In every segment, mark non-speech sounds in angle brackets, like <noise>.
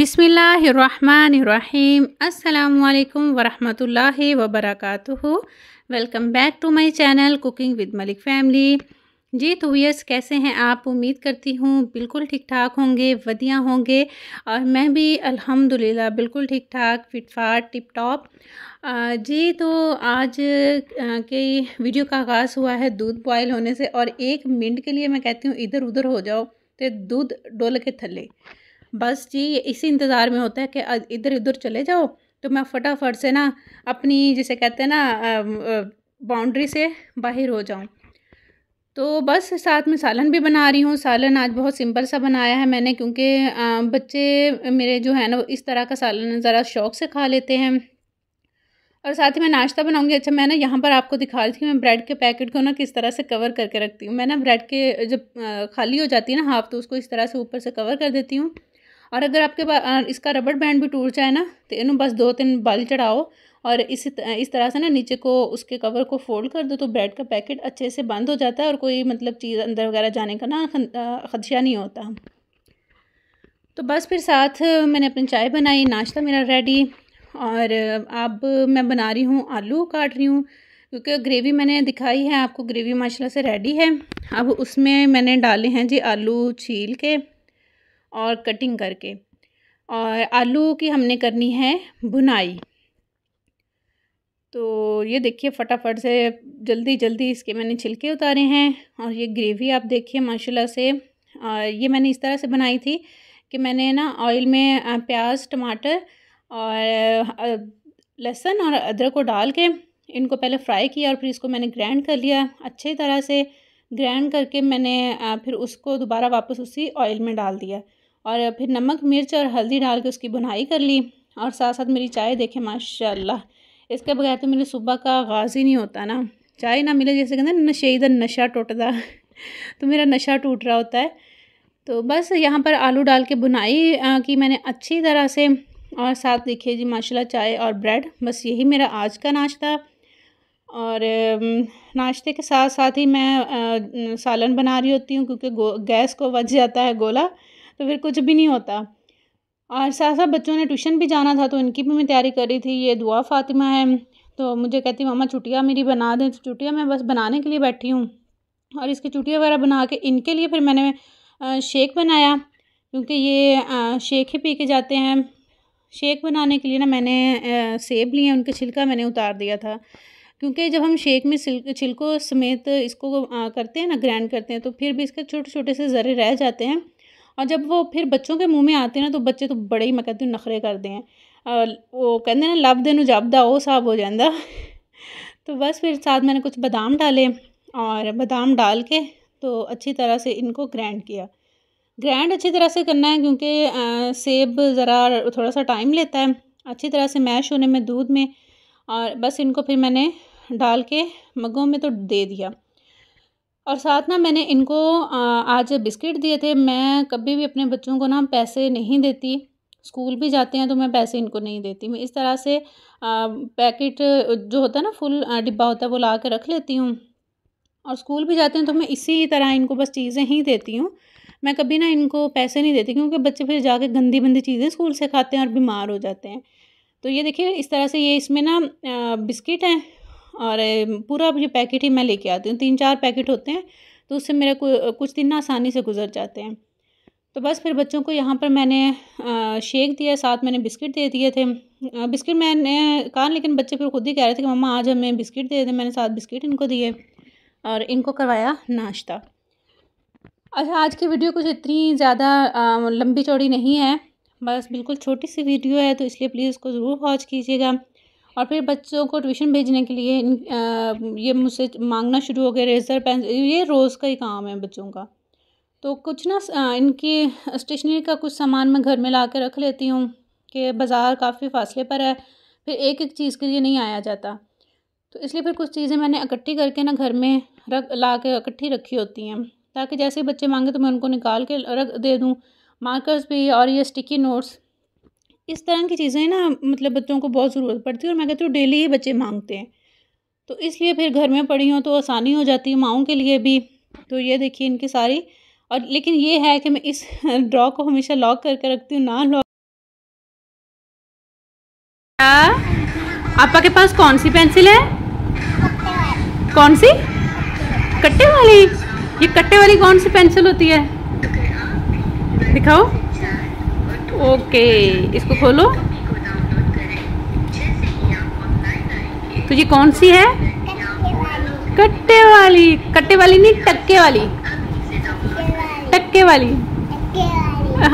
बिसमीम् अल्लाम वरहमतुल्लाहि वबरकातुहु welcome back to my channel cooking with Malik family जी तो वीयर्स कैसे हैं आप उम्मीद करती हूँ बिल्कुल ठीक ठाक होंगे वदिया होंगे और मैं भी अल्हम्दुलिल्लाह बिल्कुल ठीक ठाक फिटफाट टिप टॉप जी तो आज के वीडियो का आगाज़ हुआ है दूध बॉयल होने से और एक मिनट के लिए मैं कहती हूँ इधर उधर हो जाओ तो दूध डोल के थले बस जी इसी इंतज़ार में होता है कि इधर उधर चले जाओ तो मैं फटाफट से ना अपनी जिसे कहते हैं ना बाउंड्री से बाहर हो जाऊँ तो बस साथ में सालन भी बना रही हूँ सालन आज बहुत सिंपल सा बनाया है मैंने क्योंकि बच्चे मेरे जो है ना इस तरह का सालन ज़रा शौक से खा लेते हैं और साथ ही मैं नाश्ता बनाऊंगी अच्छा मैं ना यहाँ पर आपको दिखा रही थी मैं ब्रेड के पैकेट को ना किस तरह से कवर करके रखती हूँ मैं ना ब्रेड के जब खाली हो जाती है ना हाफ तो उसको इस तरह से ऊपर से कवर कर देती हूँ और अगर आपके पास इसका रबड़ बैंड भी टूट जाए ना तो इन बस दो तीन बाल चढ़ाओ और इस इस तरह से ना नीचे को उसके कवर को फोल्ड कर दो तो ब्रेड का पैकेट अच्छे से बंद हो जाता है और कोई मतलब चीज़ अंदर वगैरह जाने का ना खदशा नहीं होता तो बस फिर साथ मैंने अपनी चाय बनाई नाश्ता मेरा रेडी और अब मैं बना रही हूँ आलू काट रही हूँ क्योंकि ग्रेवी मैंने दिखाई है आपको ग्रेवी माशाल्लाह से रेडी है अब उसमें मैंने डाले हैं जी आलू छील के और कटिंग करके और आलू की हमने करनी है बुनाई तो ये देखिए फटाफट से जल्दी जल्दी इसके मैंने छिलके उतारे हैं और ये ग्रेवी आप देखिए माशाल्लाह से और ये मैंने इस तरह से बनाई थी कि मैंने ना ऑयल में प्याज टमाटर और लहसुन और अदरक को डाल के इनको पहले फ्राई किया और फिर इसको मैंने ग्राइंड कर लिया अच्छी तरह से ग्राइंड करके मैंने फिर उसको दोबारा वापस उसी ऑयल में डाल दिया और फिर नमक मिर्च और हल्दी डाल के उसकी बुनाई कर ली और साथ साथ मेरी चाय देखे माशाल्लाह इसके बगैर तो मेरे सुबह का आगाज़ ही नहीं होता ना चाय ना मिले जैसे कहते हैं इधर नशा टूटदा <laughs> तो मेरा नशा टूट रहा होता है तो बस यहाँ पर आलू डाल के बुनाई की मैंने अच्छी तरह से और साथ देखे जी माशाल्लाह चाय और ब्रेड बस यही मेरा आज का नाश्ता और नाश्ते के साथ साथ ही मैं सालन बना रही होती हूँ क्योंकि गैस को बच जाता है गोला तो फिर कुछ भी नहीं होता और साथ साथ बच्चों ने ट्यूशन भी जाना था तो इनकी भी मैं तैयारी कर रही थी ये दुआ फातिमा है तो मुझे कहती मामा चुटिया मेरी बना दें तो चुटिया मैं बस बनाने के लिए बैठी हूँ और इसकी चुटिया वगैरह बना के इनके लिए फिर मैंने शेक बनाया क्योंकि ये शेक ही पी के जाते हैं शेक बनाने के लिए ना मैंने सेब लिए उनके छिलका मैंने उतार दिया था क्योंकि जब हम शेक में छिलको समेत इसको करते हैं ना ग्राइंड करते हैं तो फिर भी इसके छोटे छोटे से ज़रे रह जाते हैं और जब वो फिर बच्चों के मुंह में आते हैं ना तो बच्चे तो बड़े ही मैं कहती हूँ नखरे करते हैं वो कहते ना लभदे नू जापदा ओ साहब हो जाता <laughs> तो बस फिर साथ मैंने कुछ बादाम डाले और बादाम डाल के तो अच्छी तरह से इनको ग्रैंड किया ग्रैंड अच्छी तरह से करना है क्योंकि सेब ज़रा थोड़ा सा टाइम लेता है अच्छी तरह से मैश होने में दूध में और बस इनको फिर मैंने डाल के मगों में तो दे दिया और साथ ना मैंने इनको आज बिस्किट दिए थे मैं कभी भी अपने बच्चों को ना पैसे नहीं देती स्कूल भी जाते हैं तो मैं पैसे इनको नहीं देती मैं इस तरह से पैकेट जो होता है ना फुल डिब्बा होता है वो ला कर रख लेती हूँ और स्कूल भी जाते हैं तो मैं इसी तरह इनको बस चीज़ें ही देती हूँ मैं कभी ना इनको पैसे नहीं देती क्योंकि बच्चे फिर जाके गंदी बंदी चीज़ें स्कूल से खाते हैं और बीमार हो जाते हैं तो ये देखिए इस तरह से ये इसमें ना बिस्किट हैं और पूरा ये पैकेट ही मैं लेके आती हूँ तीन चार पैकेट होते हैं तो उससे मेरा कुछ दिन ना आसानी से गुजर जाते हैं तो बस फिर बच्चों को यहाँ पर मैंने शेक दिया साथ मैंने बिस्किट दे दिए थे बिस्किट मैंने कहा लेकिन बच्चे फिर खुद ही कह रहे थे कि मम्मा आज हमें बिस्किट दे दें मैंने साथ बिस्किट इनको दिए और इनको करवाया नाश्ता अच्छा आज की वीडियो कुछ इतनी ज़्यादा लंबी चौड़ी नहीं है बस बिल्कुल छोटी सी वीडियो है तो इसलिए प्लीज़ इसको ज़रूर वॉच कीजिएगा और फिर बच्चों को ट्यूशन भेजने के लिए ये मुझसे मांगना शुरू हो गया रेज़र पेन ये रोज़ का ही काम है बच्चों का तो कुछ ना इनकी स्टेशनरी का कुछ सामान मैं घर में ला कर रख लेती हूँ कि बाज़ार काफ़ी फासले पर है फिर एक एक चीज़ के लिए नहीं आया जाता तो इसलिए फिर कुछ चीज़ें मैंने इकट्ठी करके ना घर में रख ला के इकट्ठी रखी होती हैं ताकि जैसे बच्चे मांगे तो मैं उनको निकाल के रख दे दूँ मार्कर्स भी और ये स्टिकी नोट्स इस तरह की चीज़ें ना मतलब बच्चों को बहुत ज़रूरत पड़ती है और मैं कहती हूँ डेली ही बच्चे मांगते हैं तो इसलिए फिर घर में पड़ी हूँ तो आसानी हो जाती है माओ के लिए भी तो ये देखिए इनकी सारी और लेकिन ये है कि मैं इस <laughs> ड्रॉ को हमेशा लॉक करके रखती हूँ ना लॉक आपा के पास कौन सी पेंसिल है कौन सी कट्टे वाली ये कट्टे वाली कौन सी पेंसिल होती है दिखाओ ओके इसको खोलो तो ये कौन सी है कट्टे वाली कट्टे वाली नहीं टक्के वाली टक्के वाली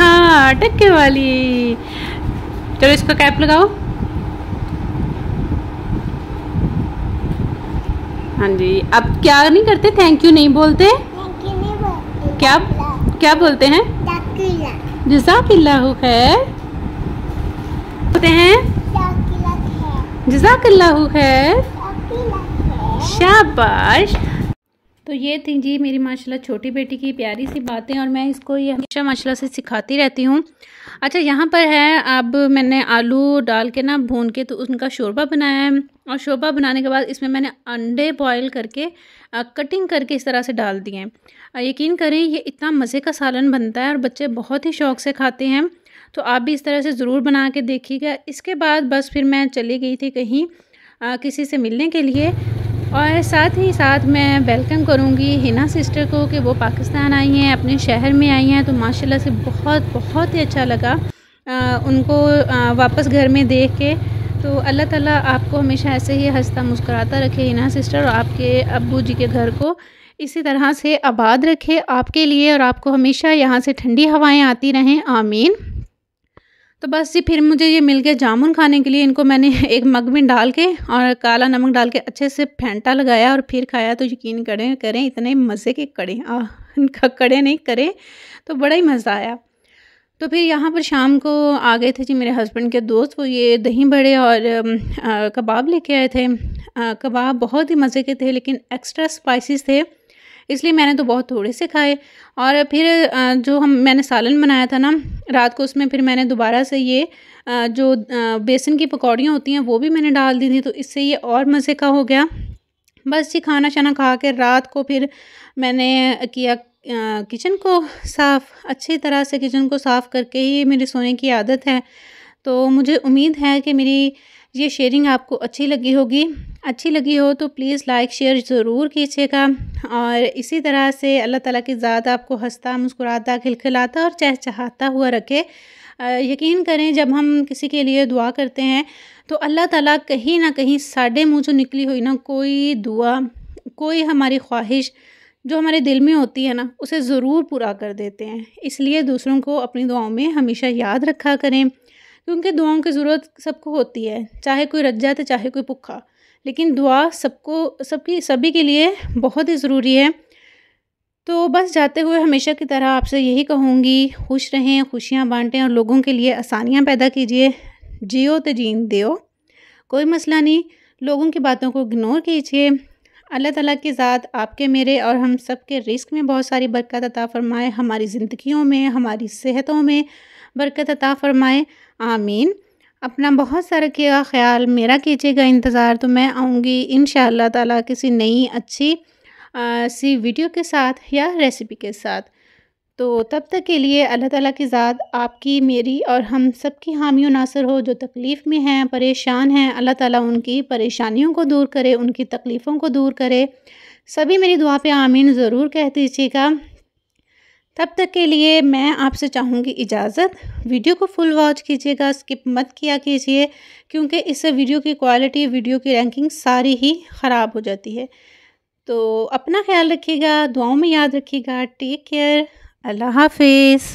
हाँ टक्के वाली चलो इसका कैप लगाओ हाँ जी अब क्या नहीं करते थैंक यू नहीं बोलते, नहीं बोलते। क्या क्या बोलते हैं जजाकिल्लाह खैर होते हैं जजाकिल्लाह खैर शाबाश तो ये थी जी मेरी माशाल्लाह छोटी बेटी की प्यारी सी बातें और मैं इसको ये हमेशा माशाल्लाह से सिखाती रहती हूँ अच्छा यहाँ पर है अब मैंने आलू डाल के ना भून के तो उनका शोरबा बनाया है और शोभा बनाने के बाद इसमें मैंने अंडे बॉईल करके आ, कटिंग करके इस तरह से डाल दिए हैं यकीन करें ये इतना मज़े का सालन बनता है और बच्चे बहुत ही शौक से खाते हैं तो आप भी इस तरह से ज़रूर बना के देखिएगा इसके बाद बस फिर मैं चली गई थी कहीं आ, किसी से मिलने के लिए और साथ ही साथ मैं वेलकम करूँगी हिना सिस्टर को कि वो पाकिस्तान आई हैं अपने शहर में आई हैं तो माशाल्लाह से बहुत बहुत ही अच्छा लगा आ, उनको आ, वापस घर में देख के तो अल्लाह ताला आपको हमेशा ऐसे ही हंसता मुस्कुराता रखे हिना सिस्टर और आपके अब्बू जी के घर को इसी तरह से आबाद रखे आपके लिए और आपको हमेशा यहाँ से ठंडी हवाएं आती रहें आमीन तो बस जी फिर मुझे ये मिल गया जामुन खाने के लिए इनको मैंने <laughs> एक मग में डाल के और काला नमक डाल के अच्छे से फेंटा लगाया और फिर खाया तो यकीन करें करें इतने मज़े के कड़े इनका कड़े नहीं करें तो बड़ा ही मज़ा आया तो फिर यहाँ पर शाम को आ गए थे जी मेरे हस्बैंड के दोस्त वो ये दही बड़े और कबाब लेके आए थे कबाब बहुत ही मज़े के थे लेकिन एक्स्ट्रा स्पाइसेस थे इसलिए मैंने तो बहुत थोड़े से खाए और फिर जो हम मैंने सालन बनाया था ना रात को उसमें फिर मैंने दोबारा से ये जो बेसन की पकौड़ियाँ होती हैं वो भी मैंने डाल दी थी तो इससे ये और मज़े का हो गया बस जी खाना शाना खा के रात को फिर मैंने किया किचन को साफ़ अच्छी तरह से किचन को साफ़ करके ही मेरे सोने की आदत है तो मुझे उम्मीद है कि मेरी ये शेयरिंग आपको अच्छी लगी होगी अच्छी लगी हो तो प्लीज़ लाइक शेयर ज़रूर कीजिएगा और इसी तरह से अल्लाह ताला की ज़ात आपको हंसता मुस्कुराता खिलखिलाता और चहचहाता हुआ रखे यकीन करें जब हम किसी के लिए दुआ करते हैं तो अल्लाह ताला कहीं ना कहीं साढ़े मुँह जो निकली हुई ना कोई दुआ कोई हमारी ख्वाहिश जो हमारे दिल में होती है ना उसे ज़रूर पूरा कर देते हैं इसलिए दूसरों को अपनी दुआओं में हमेशा याद रखा करें क्योंकि दुआओं की ज़रूरत सबको होती है चाहे कोई रज्जा तो चाहे कोई भुखा लेकिन दुआ सबको सबकी सभी के लिए बहुत ही ज़रूरी है तो बस जाते हुए हमेशा की तरह आपसे यही कहूँगी खुश रहें खुशियाँ बांटें और लोगों के लिए आसानियाँ पैदा कीजिए जियो तो जीन दो कोई मसला नहीं लोगों की बातों को इग्नोर कीजिए अल्लाह ताला की ज़ात आपके मेरे और हम सब के रिस्क में बहुत सारी बरकत अता फ़रमाए हमारी ज़िंदगियों में हमारी सेहतों में बरकत अता फ़रमाए आमीन अपना बहुत सारा किया ख्याल मेरा कीजिएगा इंतज़ार तो मैं आऊँगी इन ताला किसी नई अच्छी आ, सी वीडियो के साथ या रेसिपी के साथ तो तब तक के लिए अल्लाह ताला की ज़ात आपकी मेरी और हम सब की हामी नासर हो जो तकलीफ़ में हैं परेशान हैं अल्लाह ताला उनकी परेशानियों को दूर करे उनकी तकलीफ़ों को दूर करे सभी मेरी दुआ पे आमीन ज़रूर कह दीजिएगा तब तक के लिए मैं आपसे चाहूँगी इजाज़त वीडियो को फुल वॉच कीजिएगा स्किप मत किया कीजिए क्योंकि इससे वीडियो की क्वालिटी वीडियो की रैंकिंग सारी ही ख़राब हो जाती है तो अपना ख्याल रखिएगा दुआओं में याद रखिएगा टेक केयर अल्लाह हाफिज़